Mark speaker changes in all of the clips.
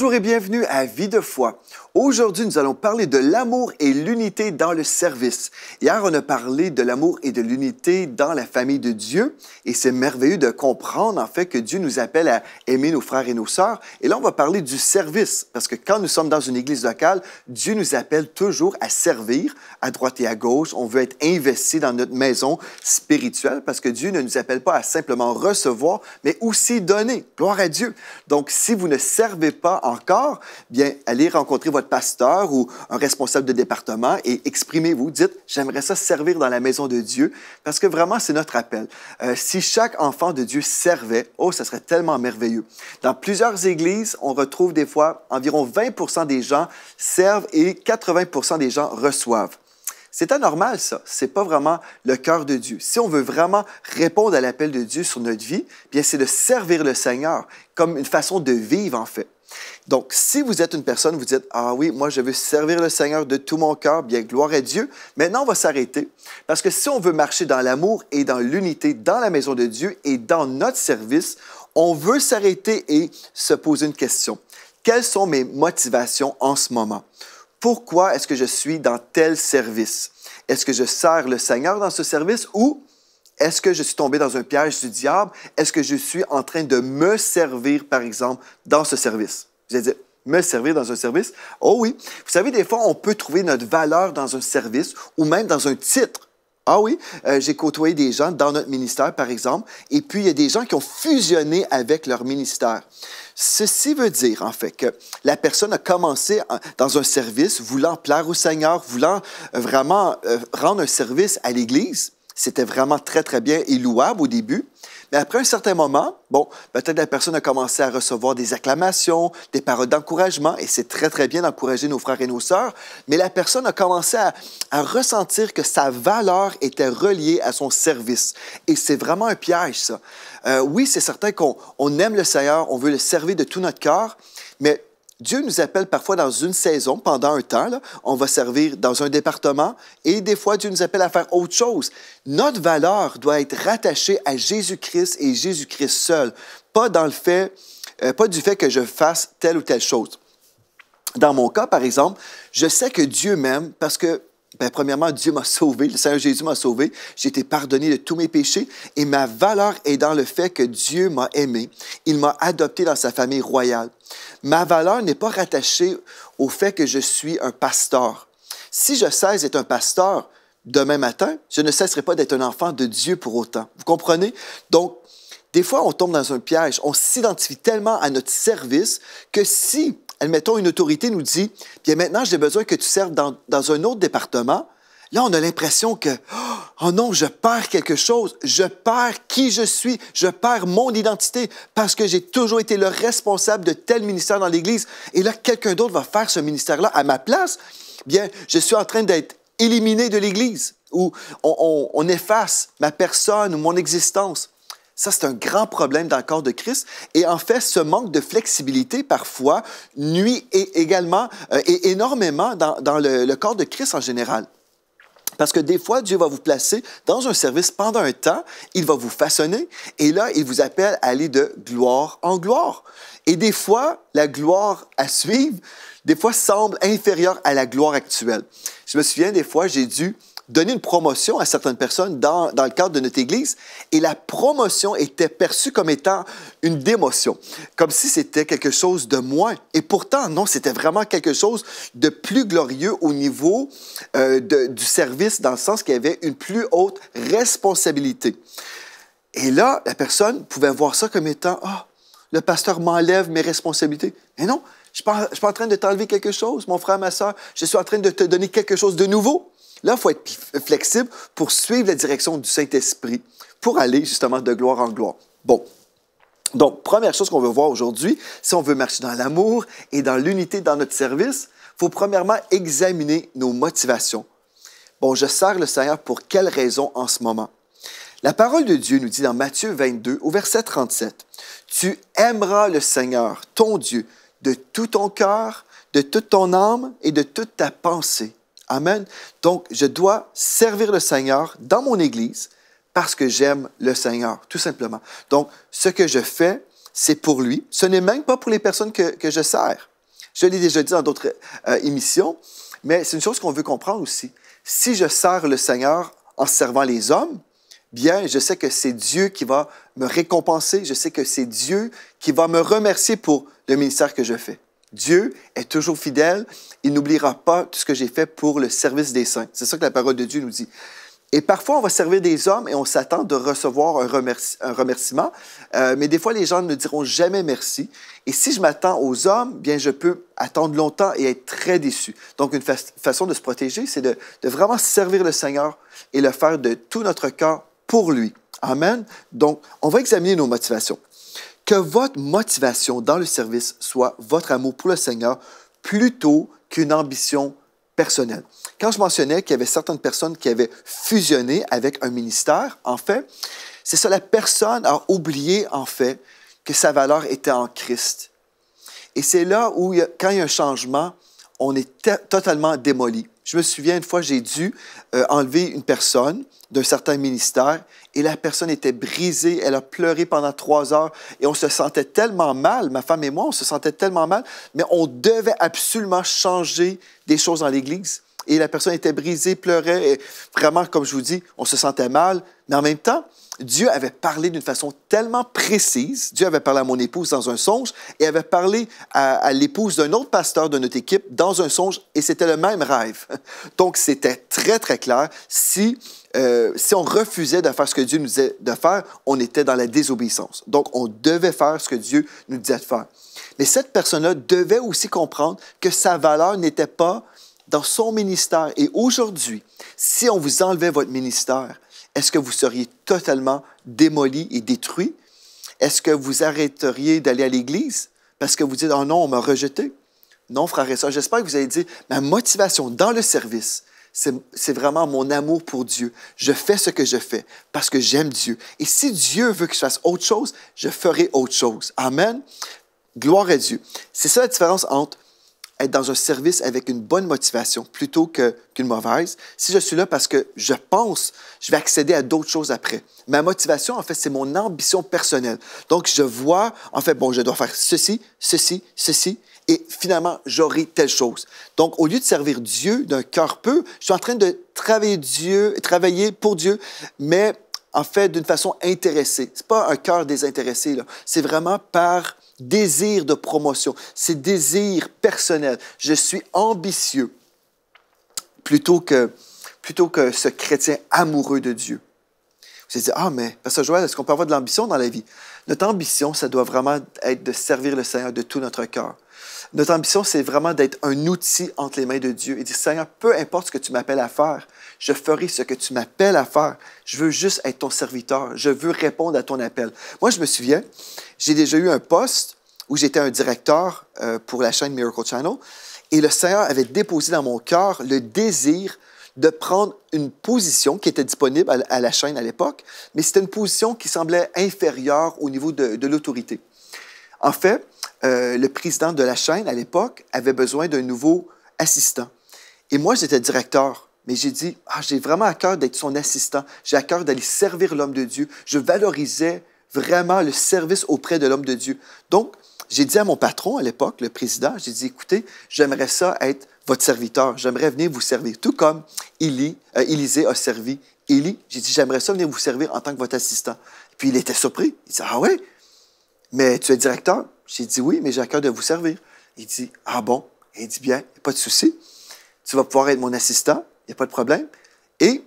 Speaker 1: Bonjour et bienvenue à Vie de foi. Aujourd'hui, nous allons parler de l'amour et l'unité dans le service. Hier, on a parlé de l'amour et de l'unité dans la famille de Dieu et c'est merveilleux de comprendre en fait que Dieu nous appelle à aimer nos frères et nos sœurs. Et là, on va parler du service parce que quand nous sommes dans une église locale, Dieu nous appelle toujours à servir à droite et à gauche. On veut être investi dans notre maison spirituelle parce que Dieu ne nous appelle pas à simplement recevoir, mais aussi donner. Gloire à Dieu. Donc, si vous ne servez pas encore, bien, allez rencontrer votre pasteur ou un responsable de département et exprimez-vous. Dites, j'aimerais ça servir dans la maison de Dieu parce que vraiment, c'est notre appel. Euh, si chaque enfant de Dieu servait, oh, ça serait tellement merveilleux. Dans plusieurs églises, on retrouve des fois environ 20 des gens servent et 80 des gens reçoivent. C'est anormal, ça. C'est pas vraiment le cœur de Dieu. Si on veut vraiment répondre à l'appel de Dieu sur notre vie, bien, c'est de servir le Seigneur comme une façon de vivre, en fait. Donc, si vous êtes une personne, vous dites, ah oui, moi je veux servir le Seigneur de tout mon cœur, bien gloire à Dieu, maintenant on va s'arrêter, parce que si on veut marcher dans l'amour et dans l'unité, dans la maison de Dieu et dans notre service, on veut s'arrêter et se poser une question. Quelles sont mes motivations en ce moment? Pourquoi est-ce que je suis dans tel service? Est-ce que je sers le Seigneur dans ce service ou est-ce que je suis tombé dans un piège du diable? Est-ce que je suis en train de me servir, par exemple, dans ce service? Vous allez dire, me servir dans un service? Oh oui. Vous savez, des fois, on peut trouver notre valeur dans un service ou même dans un titre. Ah oui, euh, j'ai côtoyé des gens dans notre ministère, par exemple, et puis il y a des gens qui ont fusionné avec leur ministère. Ceci veut dire, en fait, que la personne a commencé euh, dans un service voulant plaire au Seigneur, voulant euh, vraiment rendre un service à l'Église, c'était vraiment très, très bien et louable au début. Mais après un certain moment, bon, peut-être la personne a commencé à recevoir des acclamations, des paroles d'encouragement, et c'est très, très bien d'encourager nos frères et nos sœurs, mais la personne a commencé à, ressentir que sa valeur était reliée à son service. Et c'est vraiment un piège, ça. Euh, oui, c'est certain qu'on aime le Seigneur, on veut le servir de tout notre corps, mais Dieu nous appelle parfois dans une saison, pendant un temps, on va servir dans un département, et des fois Dieu nous appelle à faire autre chose. Notre valeur doit être rattachée à Jésus-Christ et Jésus-Christ seul, pas dans le fait, euh, pas du fait que je fasse telle ou telle chose. Dans mon cas, par exemple, je sais que Dieu m'aime parce que ben, premièrement, Dieu m'a sauvé, le Seigneur Jésus m'a sauvé, j'ai été pardonné de tous mes péchés et ma valeur est dans le fait que Dieu m'a aimé, il m'a adopté dans sa famille royale. Ma valeur n'est pas rattachée au fait que je suis un pasteur. Si je cesse d'être un pasteur demain matin, je ne cesserai pas d'être un enfant de Dieu pour autant. Vous comprenez? Donc, des fois, on tombe dans un piège. On s'identifie tellement à notre service que si, admettons, une autorité nous dit, bien maintenant, j'ai besoin que tu serves dans, dans un autre département, Là, on a l'impression que, oh, oh non, je perds quelque chose, je perds qui je suis, je perds mon identité parce que j'ai toujours été le responsable de tel ministère dans l'Église. Et là, quelqu'un d'autre va faire ce ministère-là à ma place. Bien, je suis en train d'être éliminé de l'Église ou on, efface ma personne ou mon existence. Ça, c'est un grand problème dans le corps de Christ. Et en fait, ce manque de flexibilité, parfois, nuit également euh, et énormément dans, le corps de Christ en général. Parce que des fois, Dieu va vous placer dans un service pendant un temps, il va vous façonner, et là, il vous appelle à aller de gloire en gloire. Et des fois, la gloire à suivre, des fois, semble inférieure à la gloire actuelle. Je me souviens, des fois, j'ai dû donner une promotion à certaines personnes dans, dans, le cadre de notre Église. Et la promotion était perçue comme étant une démotion, comme si c'était quelque chose de moins. Et pourtant, non, c'était vraiment quelque chose de plus glorieux au niveau euh, du service, dans le sens qu'il y avait une plus haute responsabilité. Et là, la personne pouvait voir ça comme étant, ah, oh, le pasteur m'enlève mes responsabilités. Mais non, je ne suis pas en train de t'enlever quelque chose, mon frère, ma soeur. Je suis en train de te donner quelque chose de nouveau. Là, il faut être flexible pour suivre la direction du Saint-Esprit, pour aller justement de gloire en gloire. Bon. Donc, première chose qu'on veut voir aujourd'hui, si on veut marcher dans l'amour et dans l'unité dans notre service, il faut premièrement examiner nos motivations. Bon, je sers le Seigneur pour quelle raison en ce moment? La parole de Dieu nous dit dans Matthieu 22 au verset 37, Tu aimeras le Seigneur, ton Dieu, de tout ton cœur, de toute ton âme et de toute ta pensée. Amen. Donc, je dois servir le Seigneur dans mon Église parce que j'aime le Seigneur, tout simplement. Donc, ce que je fais, c'est pour lui. Ce n'est même pas pour les personnes que, je sers. Je l'ai déjà dit dans d'autres euh, émissions, mais c'est une chose qu'on veut comprendre aussi. Si je sers le Seigneur en servant les hommes, bien, je sais que c'est Dieu qui va me récompenser, je sais que c'est Dieu qui va me remercier pour le ministère que je fais. Dieu est toujours fidèle. Il n'oubliera pas tout ce que j'ai fait pour le service des saints. C'est ça que la parole de Dieu nous dit. Et parfois, on va servir des hommes et on s'attend de recevoir un, remerciement. Euh, mais des fois, les gens ne diront jamais merci. Et si je m'attends aux hommes, bien, je peux attendre longtemps et être très déçu. Donc, une façon de se protéger, c'est de, de, vraiment servir le Seigneur et le faire de tout notre cœur pour lui. Amen. Donc, on va examiner nos motivations. Que votre motivation dans le service soit votre amour pour le Seigneur plutôt qu'une ambition personnelle. Quand je mentionnais qu'il y avait certaines personnes qui avaient fusionné avec un ministère, en fait, c'est ça, la personne a oublié, en fait, que sa valeur était en Christ. Et c'est là où, quand il y a un changement, on est totalement démoli. Je me souviens, une fois, j'ai dû euh, enlever une personne d'un certain ministère et la personne était brisée, elle a pleuré pendant trois heures et on se sentait tellement mal, ma femme et moi, on se sentait tellement mal, mais on devait absolument changer des choses dans l'Église. Et la personne était brisée, pleurait, et vraiment, comme je vous dis, on se sentait mal, mais en même temps, Dieu avait parlé d'une façon tellement précise. Dieu avait parlé à mon épouse dans un songe et avait parlé à, l'épouse d'un autre pasteur de notre équipe dans un songe et c'était le même rêve. Donc c'était très très clair. Si euh, si on refusait de faire ce que Dieu nous disait de faire, on était dans la désobéissance. Donc, on devait faire ce que Dieu nous disait de faire. Mais cette personne-là devait aussi comprendre que sa valeur n'était pas dans son ministère. Et aujourd'hui, si on vous enlevait votre ministère, est-ce que vous seriez totalement démoli et détruit? Est-ce que vous arrêteriez d'aller à l'Église parce que vous dites, oh non, on m'a rejeté? Non, frère et soeur, j'espère que vous allez dire, ma motivation dans le service, c'est vraiment mon amour pour Dieu. Je fais ce que je fais parce que j'aime Dieu. Et si Dieu veut que je fasse autre chose, je ferai autre chose. Amen. Gloire à Dieu. C'est ça la différence entre être dans un service avec une bonne motivation plutôt qu'une mauvaise. Si je suis là parce que je pense, je vais accéder à d'autres choses après. Ma motivation, en fait, c'est mon ambition personnelle. Donc, je vois, en fait, bon, je dois faire ceci, ceci, ceci, et finalement, j'aurai telle chose. Donc, au lieu de servir Dieu d'un cœur peu, je suis en train de travailler Dieu, travailler pour Dieu, mais en fait d'une façon intéressée. C'est pas un cœur désintéressé c'est vraiment par désir de promotion, c'est désir personnel. Je suis ambitieux plutôt que plutôt que ce chrétien amoureux de Dieu. Vous allez dire, ah, mais, Pasteur Joël, est-ce qu'on peut avoir de l'ambition dans la vie? Notre ambition, ça doit vraiment être de servir le Seigneur de tout notre cœur. Notre ambition, c'est vraiment d'être un outil entre les mains de Dieu et dire, Seigneur, peu importe ce que tu m'appelles à faire, je ferai ce que tu m'appelles à faire. Je veux juste être ton serviteur. Je veux répondre à ton appel. Moi, je me souviens, j'ai déjà eu un poste où j'étais un directeur euh, pour la chaîne Miracle Channel. Et le Seigneur avait déposé dans mon cœur le désir de prendre une position qui était disponible à la chaîne à l'époque, mais c'était une position qui semblait inférieure au niveau de, l'autorité. En fait, euh, le président de la chaîne à l'époque avait besoin d'un nouveau assistant. Et moi, j'étais directeur. Mais j'ai dit, ah, j'ai vraiment à cœur d'être son assistant. J'ai à cœur d'aller servir l'homme de Dieu. Je valorisais vraiment le service auprès de l'homme de Dieu. Donc, j'ai dit à mon patron à l'époque, le président, j'ai dit, écoutez, j'aimerais ça être votre serviteur. J'aimerais venir vous servir, tout comme Élie, euh, Élisée a servi Élie. J'ai dit, j'aimerais ça venir vous servir en tant que votre assistant. Puis il était surpris. Il dit, ah oui? mais tu es directeur? J'ai dit, oui, mais j'ai à cœur de vous servir. Il dit, ah bon? Il dit, bien, pas de souci. Tu vas pouvoir être mon assistant il n'y a pas de problème. Et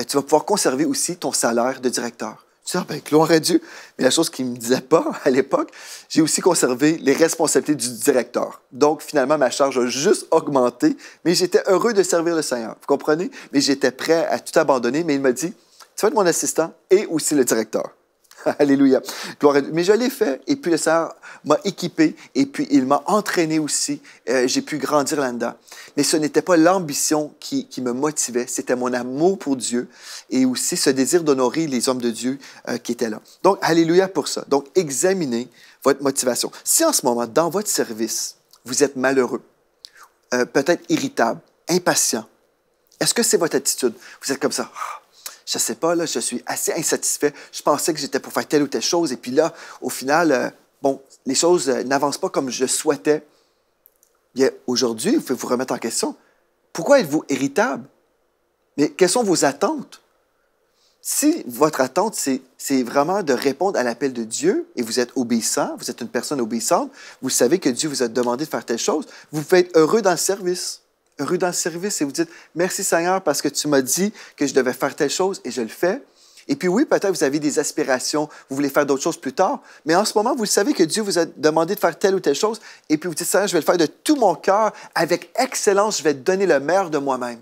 Speaker 1: euh, tu vas pouvoir conserver aussi ton salaire de directeur. Tu dis, ah ben, gloire à Dieu. Mais la chose qu'il ne me disait pas à l'époque, j'ai aussi conservé les responsabilités du directeur. Donc, finalement, ma charge a juste augmenté, mais j'étais heureux de servir le Seigneur. Vous comprenez? Mais j'étais prêt à tout abandonner, mais il m'a dit, tu vas être mon assistant et aussi le directeur. Alléluia. Mais je l'ai fait et puis le Seigneur m'a équipé et puis il m'a entraîné aussi. Euh, j'ai pu grandir là-dedans. Mais ce n'était pas l'ambition qui, me motivait, c'était mon amour pour Dieu et aussi ce désir d'honorer les hommes de Dieu euh, qui étaient là. Donc, Alléluia pour ça. Donc, examinez votre motivation. Si en ce moment, dans votre service, vous êtes malheureux, euh, peut-être irritable, impatient, est-ce que c'est votre attitude? Vous êtes comme ça. Ah, je sais pas, là, je suis assez insatisfait. Je pensais que j'étais pour faire telle ou telle chose. Et puis là, au final, euh, bon, les choses euh, n'avancent pas comme je souhaitais. Bien, aujourd'hui, vous pouvez vous remettre en question. Pourquoi êtes-vous irritable? Mais quelles sont vos attentes? Si votre attente, c'est vraiment de répondre à l'appel de Dieu et vous êtes obéissant, vous êtes une personne obéissante, vous savez que Dieu vous a demandé de faire telle chose, vous faites heureux dans le service rue dans service et vous dites, merci Seigneur parce que tu m'as dit que je devais faire telle chose et je le fais. Et puis oui, peut-être vous avez des aspirations, vous voulez faire d'autres choses plus tard, mais en ce moment, vous savez que Dieu vous a demandé de faire telle ou telle chose, et puis vous dites, Seigneur, je vais le faire de tout mon cœur, avec excellence, je vais donner le meilleur de moi-même.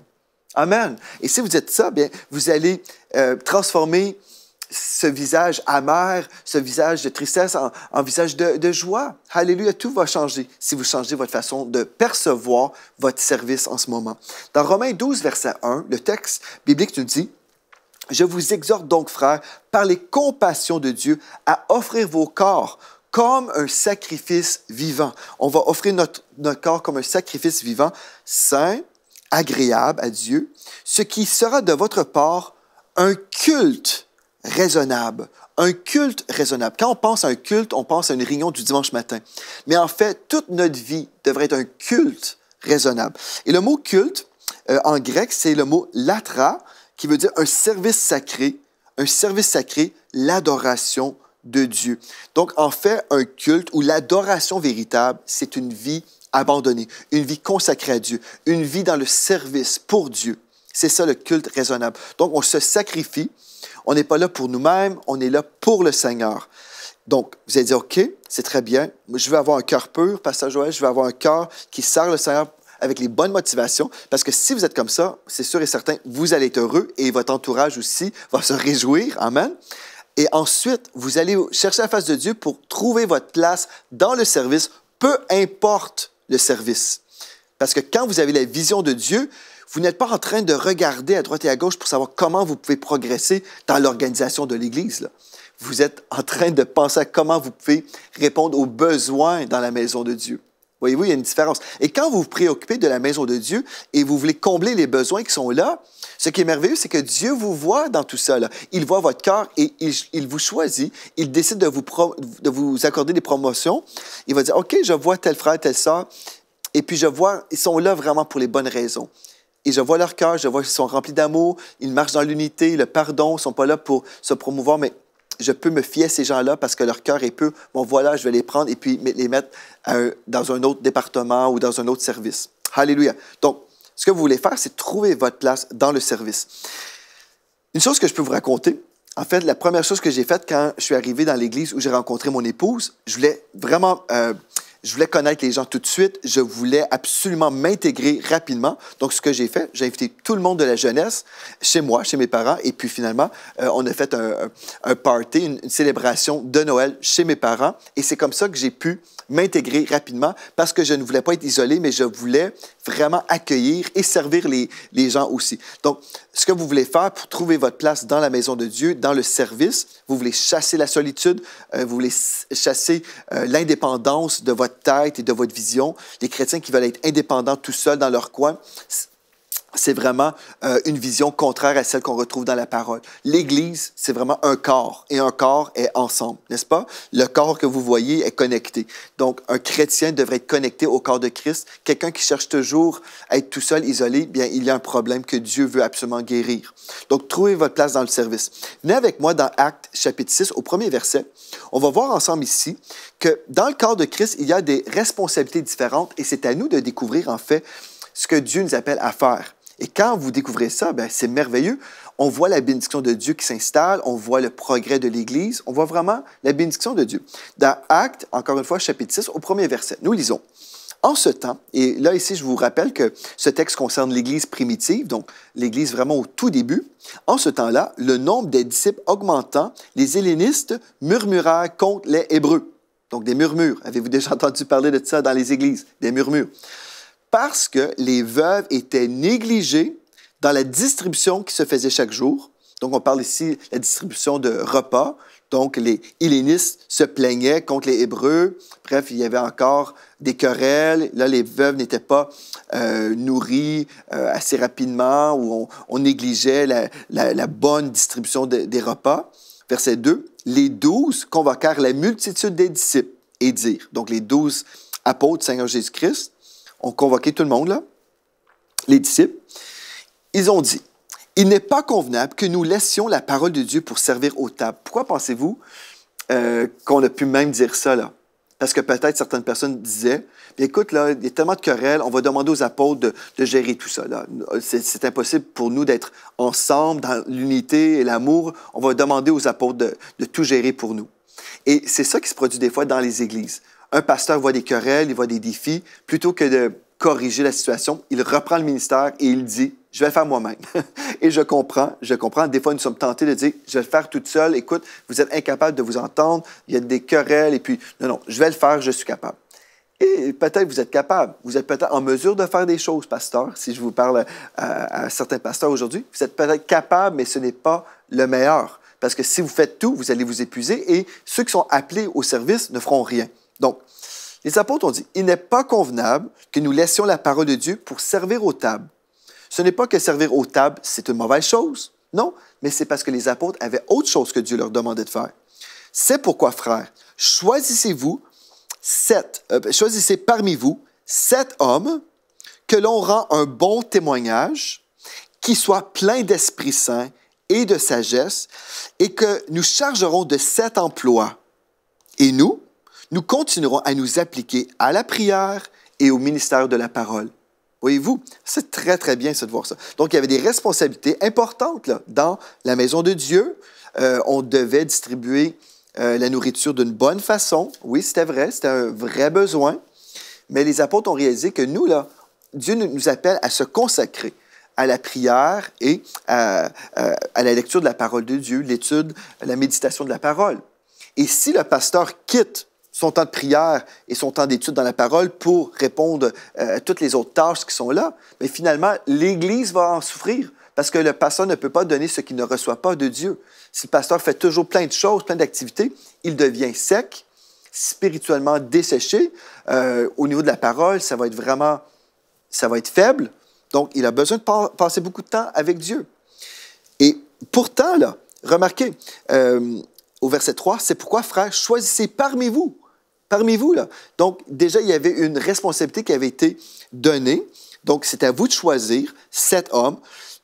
Speaker 1: Amen. Et si vous dites ça, bien, vous allez euh, transformer ce visage amer, ce visage de tristesse en, visage de, joie. Alléluia, tout va changer si vous changez votre façon de percevoir votre service en ce moment. Dans Romains 12, verset 1, le texte biblique nous dit, Je vous exhorte donc, frères, par les compassions de Dieu, à offrir vos corps comme un sacrifice vivant. On va offrir notre, notre corps comme un sacrifice vivant, saint, agréable à Dieu, ce qui sera de votre part un culte raisonnable, un culte raisonnable. Quand on pense à un culte, on pense à une réunion du dimanche matin. Mais en fait, toute notre vie devrait être un culte raisonnable. Et le mot culte, euh, en grec, c'est le mot latra, qui veut dire un service sacré, un service sacré, l'adoration de Dieu. Donc, en fait, un culte ou l'adoration véritable, c'est une vie abandonnée, une vie consacrée à Dieu, une vie dans le service pour Dieu. C'est ça le culte raisonnable. Donc, on se sacrifie. On n'est pas là pour nous-mêmes, on est là pour le Seigneur. Donc, vous allez dire, OK, c'est très bien. Je veux avoir un cœur pur, Pasteur Joël. Je veux avoir un cœur qui sert le Seigneur avec les bonnes motivations. Parce que si vous êtes comme ça, c'est sûr et certain, vous allez être heureux et votre entourage aussi va se réjouir. Amen. Et ensuite, vous allez chercher la face de Dieu pour trouver votre place dans le service, peu importe le service. Parce que quand vous avez la vision de Dieu, vous n'êtes pas en train de regarder à droite et à gauche pour savoir comment vous pouvez progresser dans l'organisation de l'Église. Vous êtes en train de penser à comment vous pouvez répondre aux besoins dans la maison de Dieu. Voyez-vous, il y a une différence. Et quand vous vous préoccupez de la maison de Dieu et vous voulez combler les besoins qui sont là, ce qui est merveilleux, c'est que Dieu vous voit dans tout ça. Il voit votre cœur et il, vous choisit. Il décide de vous, de vous accorder des promotions. Il va dire, OK, je vois tel frère, telle sœur. Et puis je vois, ils sont là vraiment pour les bonnes raisons et je vois leur cœur, je vois qu'ils sont remplis d'amour, ils marchent dans l'unité, le pardon, ils ne sont pas là pour se promouvoir, mais je peux me fier à ces gens-là parce que leur cœur est peu. Bon, voilà, je vais les prendre et puis les mettre euh, dans un autre département ou dans un autre service. Alléluia. Donc, ce que vous voulez faire, c'est trouver votre place dans le service. Une chose que je peux vous raconter, en fait, la première chose que j'ai faite quand je suis arrivé dans l'église où j'ai rencontré mon épouse, je voulais vraiment euh, je voulais connaître les gens tout de suite. Je voulais absolument m'intégrer rapidement. Donc, ce que j'ai fait, j'ai invité tout le monde de la jeunesse chez moi, chez mes parents. Et puis, finalement, euh, on a fait un, party, une, célébration de Noël chez mes parents. Et c'est comme ça que j'ai pu m'intégrer rapidement parce que je ne voulais pas être isolé, mais je voulais vraiment accueillir et servir les, les gens aussi. Donc, ce que vous voulez faire pour trouver votre place dans la maison de Dieu, dans le service, vous voulez chasser la solitude, euh, vous voulez chasser euh, l'indépendance de votre tête et de votre vision, des chrétiens qui veulent être indépendants tout seuls dans leur coin, c'est vraiment euh, une vision contraire à celle qu'on retrouve dans la parole. L'Église, c'est vraiment un corps, et un corps est ensemble, n'est-ce pas? Le corps que vous voyez est connecté. Donc, un chrétien devrait être connecté au corps de Christ. Quelqu'un qui cherche toujours à être tout seul, isolé, bien, il y a un problème que Dieu veut absolument guérir. Donc, trouvez votre place dans le service. Venez avec moi dans Actes chapitre 6, au premier verset. On va voir ensemble ici que dans le corps de Christ, il y a des responsabilités différentes, et c'est à nous de découvrir, en fait, ce que Dieu nous appelle à faire. Et quand vous découvrez ça, ben, c'est merveilleux. On voit la bénédiction de Dieu qui s'installe, on voit le progrès de l'Église, on voit vraiment la bénédiction de Dieu. Dans Actes, encore une fois, chapitre 6, au premier verset, nous lisons. En ce temps, et là ici je vous rappelle que ce texte concerne l'Église primitive, donc l'Église vraiment au tout début, en ce temps-là, le nombre des disciples augmentant, les hellénistes murmurèrent contre les Hébreux. Donc des murmures. Avez-vous déjà entendu parler de ça dans les églises? Des murmures parce que les veuves étaient négligées dans la distribution qui se faisait chaque jour. Donc, on parle ici de la distribution de repas. Donc, les Hellénistes se plaignaient contre les Hébreux. Bref, il y avait encore des querelles. Là, les veuves n'étaient pas euh, nourries euh, assez rapidement ou on, négligeait la, bonne distribution des repas. Verset 2, les douze convoquèrent la multitude des disciples et dirent, donc les douze apôtres Seigneur Jésus-Christ, ont convoqué tout le monde, là, les disciples. Ils ont dit, il n'est pas convenable que nous laissions la parole de Dieu pour servir aux tables. Pourquoi pensez-vous euh, qu'on a pu même dire ça, là? Parce que peut-être certaines personnes disaient, écoute, là, il y a tellement de querelles, on va demander aux apôtres de, gérer tout ça. C'est impossible pour nous d'être ensemble dans l'unité et l'amour. On va demander aux apôtres de tout gérer pour nous. Et c'est ça qui se produit des fois dans les églises un pasteur voit des querelles, il voit des défis. Plutôt que de corriger la situation, il reprend le ministère et il dit je vais le faire moi-même. et je comprends, je comprends. Des fois, nous sommes tentés de dire, je vais le faire toute seule. Écoute, vous êtes incapable de vous entendre. Il y a des querelles. Et puis, non, non, je vais le faire, je suis capable. Et peut-être vous êtes capable. Vous êtes peut-être en mesure de faire des choses, pasteur. Si je vous parle euh, à certains pasteurs aujourd'hui, vous êtes peut-être capable, mais ce n'est pas le meilleur. Parce que si vous faites tout, vous allez vous épuiser et ceux qui sont appelés au service ne feront rien. Donc, les apôtres ont dit, il n'est pas convenable que nous laissions la parole de Dieu pour servir aux tables. Ce n'est pas que servir aux tables, c'est une mauvaise chose, non, mais c'est parce que les apôtres avaient autre chose que Dieu leur demandait de faire. C'est pourquoi, frères, choisissez-vous sept, euh, ben, choisissez parmi vous sept hommes que l'on rend un bon témoignage, qui soit plein d'Esprit Saint et de sagesse, et que nous chargerons de sept emplois. Et nous, nous continuerons à nous appliquer à la prière et au ministère de la parole. Voyez-vous, c'est très, très bien de voir ça. Donc, il y avait des responsabilités importantes dans la maison de Dieu. Euh, on devait distribuer euh, la nourriture d'une bonne façon. Oui, c'était vrai, c'était un vrai besoin. Mais les apôtres ont réalisé que nous, là, Dieu nous appelle à se consacrer à la prière et euh, à la lecture de la parole de Dieu, l'étude, la méditation de la parole. Et si le pasteur quitte son temps de prière et son temps d'étude dans la parole pour répondre euh, à toutes les autres tâches qui sont là. Mais finalement, l'Église va en souffrir parce que le pasteur ne peut pas donner ce qu'il ne reçoit pas de Dieu. Si le pasteur fait toujours plein de choses, plein d'activités, il devient sec, spirituellement desséché. Euh, au niveau de la parole, ça va être vraiment, ça va être faible. Donc, il a besoin de passer beaucoup de temps avec Dieu. Et pourtant, là, remarquez, euh, au verset 3, c'est pourquoi, frère, choisissez parmi vous parmi vous. Là. Donc, déjà, il y avait une responsabilité qui avait été donnée. Donc, c'est à vous de choisir cet homme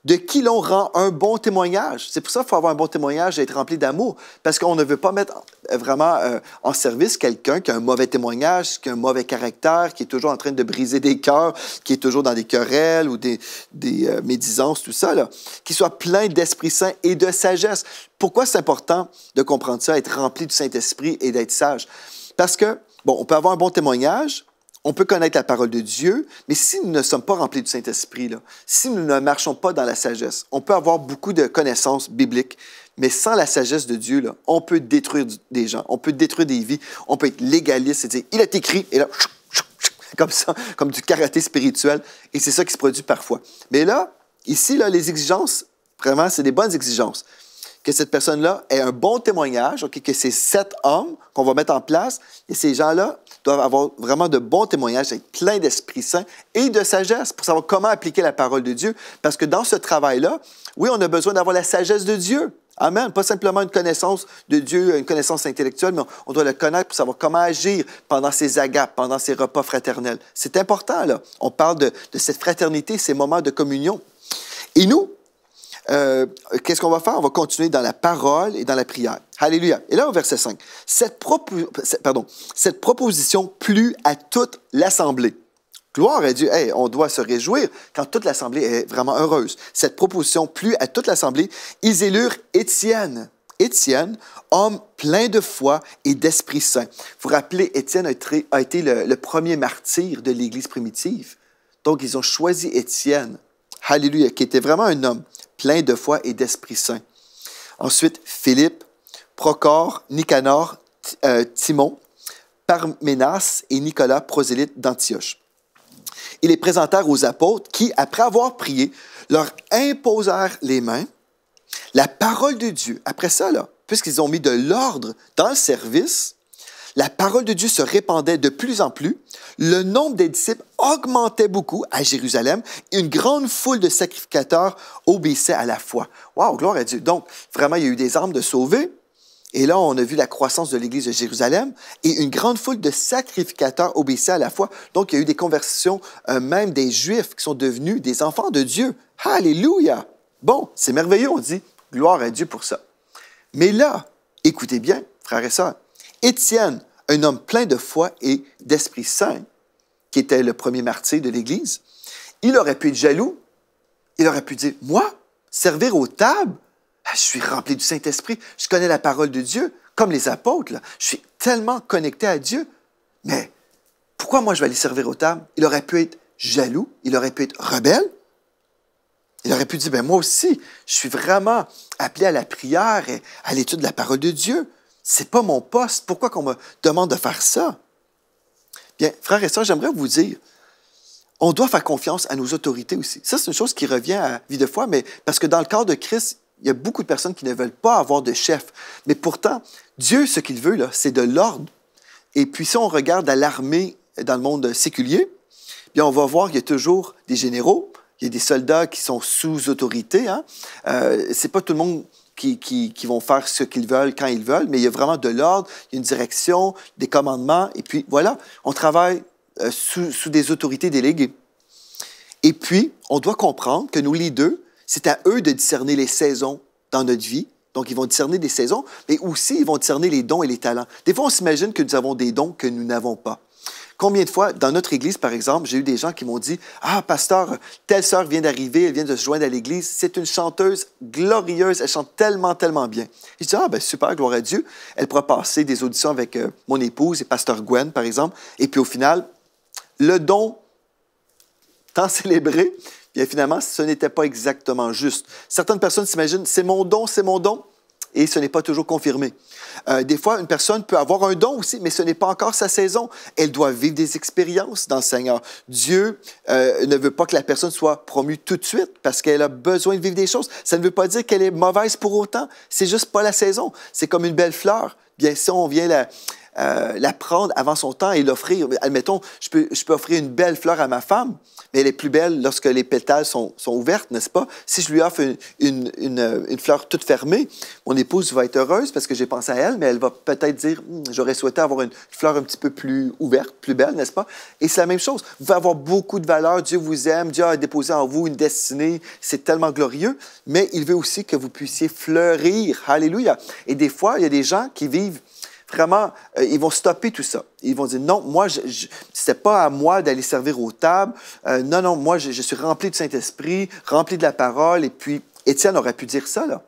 Speaker 1: de qui l'on rend un bon témoignage. C'est pour ça qu'il faut avoir un bon témoignage et être rempli d'amour, parce qu'on ne veut pas mettre euh, vraiment euh, en service quelqu'un qui a un mauvais témoignage, qui a un mauvais caractère, qui est toujours en train de briser des cœurs, qui est toujours dans des querelles ou des, euh, médisances, tout ça, qui soit plein d'Esprit Saint et de sagesse. Pourquoi c'est important de comprendre ça, être rempli du Saint-Esprit et d'être sage? Parce que, bon, on peut avoir un bon témoignage, on peut connaître la parole de Dieu, mais si nous ne sommes pas remplis du Saint-Esprit, si nous ne marchons pas dans la sagesse, on peut avoir beaucoup de connaissances bibliques, mais sans la sagesse de Dieu, on peut détruire des gens, on peut détruire des vies, on peut être légaliste et dire il est écrit, et là, comme ça, comme du karaté spirituel, et c'est ça qui se produit parfois. Mais là, ici, là, les exigences, vraiment, c'est des bonnes exigences que cette personne-là ait un bon témoignage, que ces sept hommes qu'on va mettre en place, et ces gens-là doivent avoir vraiment de bons témoignages, être pleins d'Esprit Saint et de sagesse pour savoir comment appliquer la parole de Dieu. Parce que dans ce travail-là, oui, on a besoin d'avoir la sagesse de Dieu. Amen. Pas simplement une connaissance de Dieu, une connaissance intellectuelle, mais on doit le connaître pour savoir comment agir pendant ces agapes, pendant ces repas fraternels. C'est important, là. On parle de, de cette fraternité, ces moments de communion. Et nous, euh, qu'est-ce qu'on va faire? On va continuer dans la parole et dans la prière. Alléluia. Et là, au verset 5, cette, Pardon. cette proposition plut à toute l'assemblée. Gloire à Dieu, on doit se réjouir quand toute l'assemblée est vraiment heureuse. Cette proposition plut à toute l'assemblée. Ils élurent Étienne. Étienne, homme plein de foi et d'Esprit Saint. Vous vous rappelez, Étienne a été, le, le premier martyr de l'Église primitive. Donc, ils ont choisi Étienne. Alléluia, qui était vraiment un homme plein de foi et d'Esprit Saint. Ensuite, Philippe, Procor, Nicanor, euh, Timon, Parménas et Nicolas, prosélyte d'Antioche. Ils les présentèrent aux apôtres qui, après avoir prié, leur imposèrent les mains. La parole de Dieu, après ça, puisqu'ils ont mis de l'ordre dans le service, la parole de Dieu se répandait de plus en plus. Le nombre des disciples augmentait beaucoup à Jérusalem. Une grande foule de sacrificateurs obéissait à la foi. Wow, gloire à Dieu. Donc, vraiment, il y a eu des armes de sauver. Et là, on a vu la croissance de l'Église de Jérusalem et une grande foule de sacrificateurs obéissaient à la foi. Donc, il y a eu des conversions, euh, même des Juifs qui sont devenus des enfants de Dieu. Alléluia! Bon, c'est merveilleux, on dit. Gloire à Dieu pour ça. Mais là, écoutez bien, frères et sœurs, Étienne, un homme plein de foi et d'Esprit Saint, qui était le premier martyr de l'Église, il aurait pu être jaloux. Il aurait pu dire, moi, servir aux tables, ah, je suis rempli du Saint-Esprit, je connais la parole de Dieu, comme les apôtres, je suis tellement connecté à Dieu, mais pourquoi moi je vais aller servir aux tables? Il aurait pu être jaloux, il aurait pu être rebelle, il aurait pu dire, ben moi aussi, je suis vraiment appelé à la prière et à l'étude de la parole de Dieu c'est pas mon poste. Pourquoi qu'on me demande de faire ça? Bien, frère et sœurs, j'aimerais vous dire, on doit faire confiance à nos autorités aussi. Ça, c'est une chose qui revient à vie de foi, mais parce que dans le corps de Christ, il y a beaucoup de personnes qui ne veulent pas avoir de chef. Mais pourtant, Dieu, ce qu'il veut, là, c'est de l'ordre. Et puis, si on regarde à l'armée dans le monde séculier, bien, on va voir qu'il y a toujours des généraux, il y a des soldats qui sont sous autorité. Hein? Euh, c'est pas tout le monde qui, vont faire ce qu'ils veulent quand ils veulent, mais il y a vraiment de l'ordre, il une direction, des commandements, et puis voilà, on travaille euh, sous, des autorités déléguées. Et puis, on doit comprendre que nous, les deux, c'est à eux de discerner les saisons dans notre vie. Donc, ils vont discerner des saisons, mais aussi ils vont discerner les dons et les talents. Des fois, on s'imagine que nous avons des dons que nous n'avons pas. Combien de fois, dans notre église, par exemple, j'ai eu des gens qui m'ont dit Ah, pasteur, telle sœur vient d'arriver, elle vient de se joindre à l'église, c'est une chanteuse glorieuse, elle chante tellement, tellement bien. Je dis Ah, ben super, gloire à Dieu. Elle pourra passer des auditions avec euh, mon épouse et pasteur Gwen, par exemple. Et puis au final, le don tant célébré, bien finalement, ce n'était pas exactement juste. Certaines personnes s'imaginent C'est mon don, c'est mon don et ce n'est pas toujours confirmé. Euh, des fois, une personne peut avoir un don aussi, mais ce n'est pas encore sa saison. Elle doit vivre des expériences dans le Seigneur. Dieu euh, ne veut pas que la personne soit promue tout de suite parce qu'elle a besoin de vivre des choses. Ça ne veut pas dire qu'elle est mauvaise pour autant. C'est juste pas la saison. C'est comme une belle fleur. Bien, si on vient la, euh, la prendre avant son temps et l'offrir. Admettons, je peux, offrir une belle fleur à ma femme, mais elle est plus belle lorsque les pétales sont, sont ouvertes, n'est-ce pas? Si je lui offre une, euh, fleur toute fermée, mon épouse va être heureuse parce que j'ai pensé à elle, mais elle va peut-être dire hum, J'aurais souhaité avoir une fleur un petit peu plus ouverte, plus belle, n'est-ce pas? Et c'est la même chose. Vous pouvez avoir beaucoup de valeur. Dieu vous aime. Dieu a déposé en vous une destinée. C'est tellement glorieux. Mais il veut aussi que vous puissiez fleurir. Alléluia. Et des fois, il y a des gens qui vivent Vraiment, euh, ils vont stopper tout ça. Ils vont dire non, moi, je, c'est pas à moi d'aller servir aux tables. Euh, non, non, moi, je, suis rempli du Saint-Esprit, rempli de la parole. Et puis, Étienne aurait pu dire ça, là.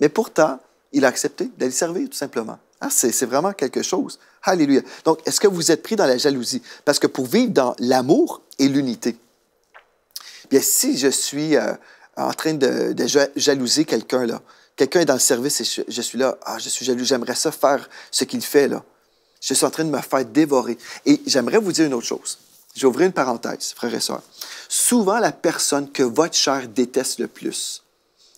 Speaker 1: Mais pourtant, il a accepté d'aller servir, tout simplement. Ah, c'est vraiment quelque chose. Alléluia. Donc, est-ce que vous êtes pris dans la jalousie? Parce que pour vivre dans l'amour et l'unité, bien, si je suis euh, en train de, de jalouser quelqu'un, là, Quelqu'un est dans le service et je, suis là, ah, je suis jaloux, j'aimerais ça faire ce qu'il fait là. Je suis en train de me faire dévorer. Et j'aimerais vous dire une autre chose. J'ouvre une parenthèse, frères et sœurs. Souvent, la personne que votre chair déteste le plus,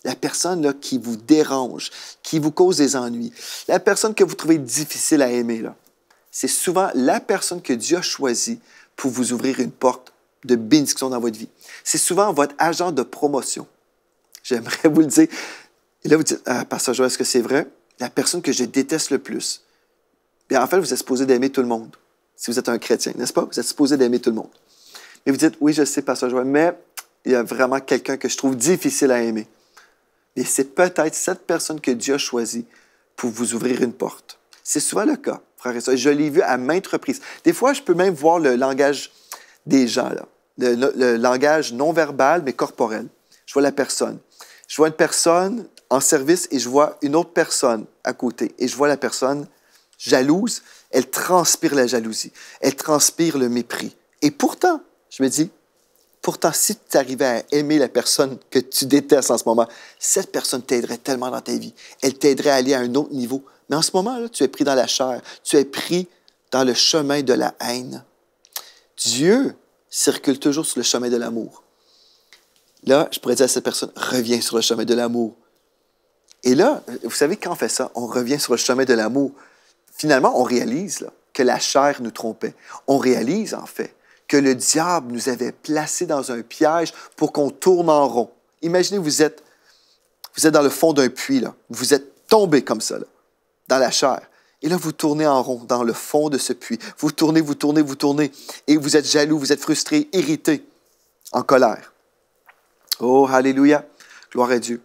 Speaker 1: la personne là, qui vous dérange, qui vous cause des ennuis, la personne que vous trouvez difficile à aimer, là, c'est souvent la personne que Dieu a choisie pour vous ouvrir une porte de bénédiction dans votre vie. C'est souvent votre agent de promotion. J'aimerais vous le dire, et là, vous dites, ah, Pasteur Joël, est-ce que c'est vrai? La personne que je déteste le plus. Bien, en fait, vous êtes supposé d'aimer tout le monde. Si vous êtes un chrétien, n'est-ce pas? Vous êtes supposé d'aimer tout le monde. Mais vous dites, oui, je sais, Pasteur Joël, mais il y a vraiment quelqu'un que je trouve difficile à aimer. Mais c'est peut-être cette personne que Dieu a choisie pour vous ouvrir une porte. C'est souvent le cas, frère et Je l'ai vu à maintes reprises. Des fois, je peux même voir le langage des gens, là. le langage non verbal, mais corporel. Je vois la personne. Je vois une personne en service et je vois une autre personne à côté et je vois la personne jalouse, elle transpire la jalousie, elle transpire le mépris. Et pourtant, je me dis, pourtant, si tu arrivais à aimer la personne que tu détestes en ce moment, cette personne t'aiderait tellement dans ta vie. Elle t'aiderait à aller à un autre niveau. Mais en ce moment, là, tu es pris dans la chair, tu es pris dans le chemin de la haine. Dieu circule toujours sur le chemin de l'amour. Là, je pourrais dire à cette personne, reviens sur le chemin de l'amour. Et là, euh, vous savez, quand on fait ça, on revient sur le chemin de l'amour. Finalement, on réalise que la chair nous trompait. On réalise, en fait, que le diable nous avait placés dans un piège pour qu'on tourne en rond. Imaginez, vous êtes, vous êtes dans le fond d'un puits, là. vous êtes tombé comme ça, dans la chair. Et là, vous tournez en rond dans le fond de ce puits. Vous tournez, vous tournez, vous tournez. Et vous êtes jaloux, vous êtes frustré, irrité, en colère. Oh, Alléluia. Gloire à Dieu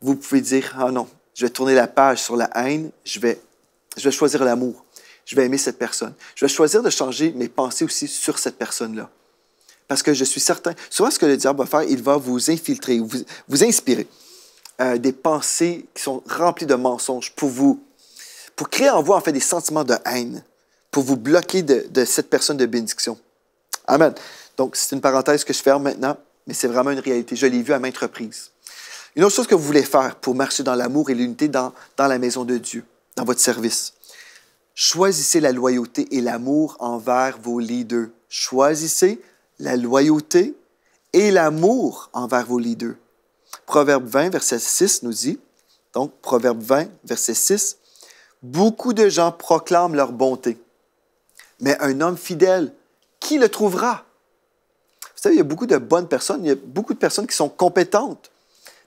Speaker 1: vous pouvez dire, ah non, je vais tourner la page sur la haine, je vais, je vais choisir l'amour, je vais aimer cette personne. Je vais choisir de changer mes pensées aussi sur cette personne-là. Parce que je suis certain, souvent ce que le diable va faire, il va vous infiltrer, vous, vous inspirer euh, des pensées qui sont remplies de mensonges pour vous, pour créer en vous en fait des sentiments de haine, pour vous bloquer de, de cette personne de bénédiction. Amen. Donc c'est une parenthèse que je ferme maintenant, mais c'est vraiment une réalité. Je l'ai vu à maintes reprises. Une autre chose que vous voulez faire pour marcher dans l'amour et l'unité dans, la maison de Dieu, dans votre service. Choisissez la loyauté et l'amour envers vos leaders. Choisissez la loyauté et l'amour envers vos leaders. Proverbe 20, verset 6 nous dit, donc Proverbe 20, verset 6, Beaucoup de gens proclament leur bonté, mais un homme fidèle, qui le trouvera? Vous savez, il y a beaucoup de bonnes personnes, il y a beaucoup de personnes qui sont compétentes,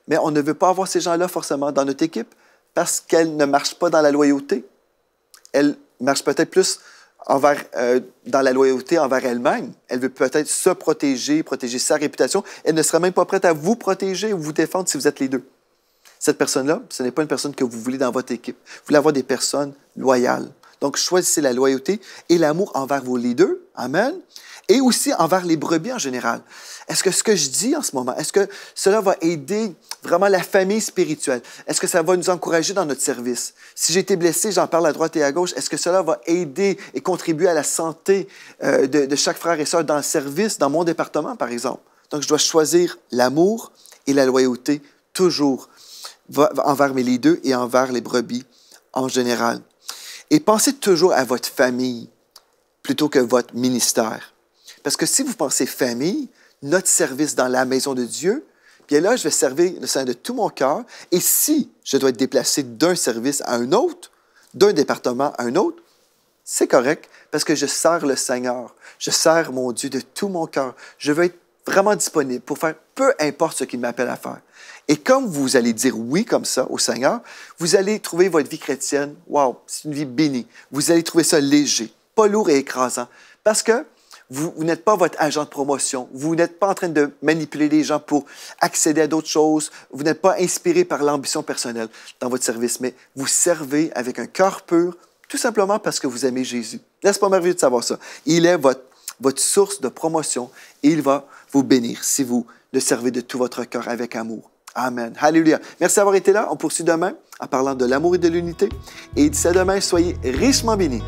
Speaker 1: mais on ne veut pas avoir ces gens-là forcément dans notre équipe parce qu'elles ne marchent pas dans la loyauté. Elles marchent peut-être plus euh, dans la loyauté envers elle-même. Elles veulent peut-être se protéger, protéger sa réputation. Elles ne seraient même pas prêtes à vous protéger ou vous défendre si vous êtes les deux. Cette personne-là, ce n'est pas une personne que vous voulez dans votre équipe. Vous voulez avoir des personnes loyales. Donc, choisissez la loyauté et l'amour envers vos leaders. Amen et aussi envers les brebis en général. Est-ce que ce que je dis en ce moment, est-ce que cela va aider vraiment la famille spirituelle? Est-ce que ça va nous encourager dans notre service? Si j'ai été blessé, j'en parle à droite et à gauche, est-ce que cela va aider et contribuer à la santé euh, de, de chaque frère et sœur dans le service, dans mon département, par exemple? Donc, je dois choisir l'amour et la loyauté toujours envers mes leaders et envers les brebis en général. Et pensez toujours à votre famille plutôt que votre ministère. Parce que si vous pensez famille, notre service dans la maison de Dieu, bien là, je vais servir le Seigneur de tout mon cœur. Et si je dois être déplacé d'un service à un autre, d'un département à un autre, c'est correct parce que je sers le Seigneur. Je sers mon Dieu de tout mon cœur. Je veux être vraiment disponible pour faire peu importe ce qu'il m'appelle à faire. Et comme vous allez dire oui comme ça au Seigneur, vous allez trouver votre vie chrétienne, waouh, c'est une vie bénie. Vous allez trouver ça léger, pas lourd et écrasant. Parce que vous, n'êtes pas votre agent de promotion. Vous n'êtes pas en train de manipuler les gens pour accéder à d'autres choses. Vous n'êtes pas inspiré par l'ambition personnelle dans votre service, mais vous servez avec un cœur pur, tout simplement parce que vous aimez Jésus. N'est-ce pas merveilleux de savoir ça? Il est votre, source de promotion et il va vous bénir si vous le servez de tout votre cœur avec amour. Amen. Alléluia. Merci d'avoir été là. On poursuit demain en parlant de l'amour et de l'unité. Et d'ici à demain, soyez richement bénis.